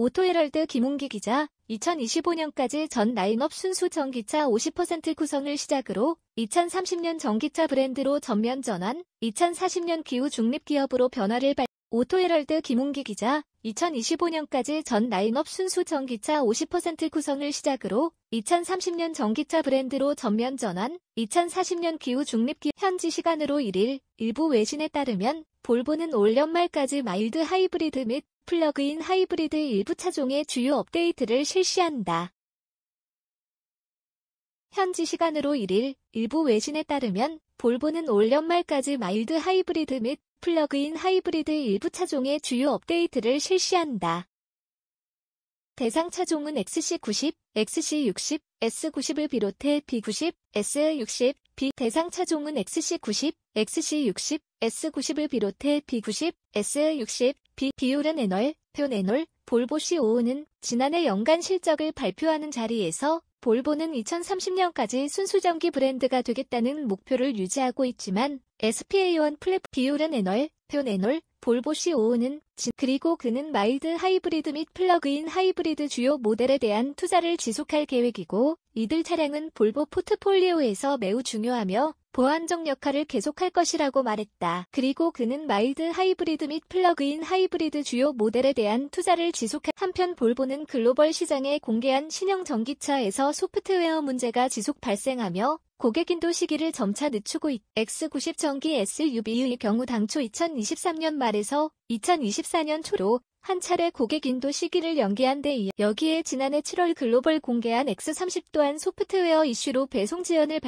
오토헤럴드 김웅기 기자 2025년까지 전 라인업 순수 전기차 50% 구성을 시작으로 2030년 전기차 브랜드로 전면 전환, 2040년 기후 중립 기업으로 변화를 발 오토헤럴드 김웅기 기자 2025년까지 전 라인업 순수 전기차 50% 구성을 시작으로 2030년 전기차 브랜드로 전면 전환, 2040년 기후 중립 기 현지 시간으로 1일 일부 외신에 따르면 볼보는 올 연말까지 마일드 하이브리드 및 플러그인 하이브리드 일부 차종의 주요 업데이트를 실시한다. 현지 시간으로 1일 일부 외신에 따르면 볼보는 올 연말까지 마일드 하이브리드 및 플러그인 하이브리드 일부 차종의 주요 업데이트를 실시한다. 대상 차종은 XC90, XC60, S90을 비롯해 B90, S60, B 대상 차종은 XC90, XC60, S90을 비롯해 B90, S60, B 비율은 에널, 표네놀, 볼보 C55는 지난해 연간 실적을 발표하는 자리에서 볼보는 2030년까지 순수전기 브랜드가 되겠다는 목표를 유지하고 있지만 SPA1 플랫 비율은 에널, 표네놀, 볼보시 5는 그리고 그는 마일드 하이브리드 및 플러그인 하이브리드 주요 모델에 대한 투자를 지속할 계획이고 이들 차량은 볼보 포트폴리오에서 매우 중요하며 보안적 역할을 계속할 것이라고 말했다. 그리고 그는 마일드 하이브리드 및 플러그인 하이브리드 주요 모델에 대한 투자를 지속해 한편 볼보는 글로벌 시장에 공개한 신형 전기차에서 소프트웨어 문제가 지속 발생하며 고객 인도 시기를 점차 늦추고 있. X90 전기 SUV의 경우 당초 2023년 말에서 2024년 초로 한 차례 고객 인도 시기를 연기한 데 이어 여기에 지난해 7월 글로벌 공개한 X30 또한 소프트웨어 이슈로 배송 지연을 발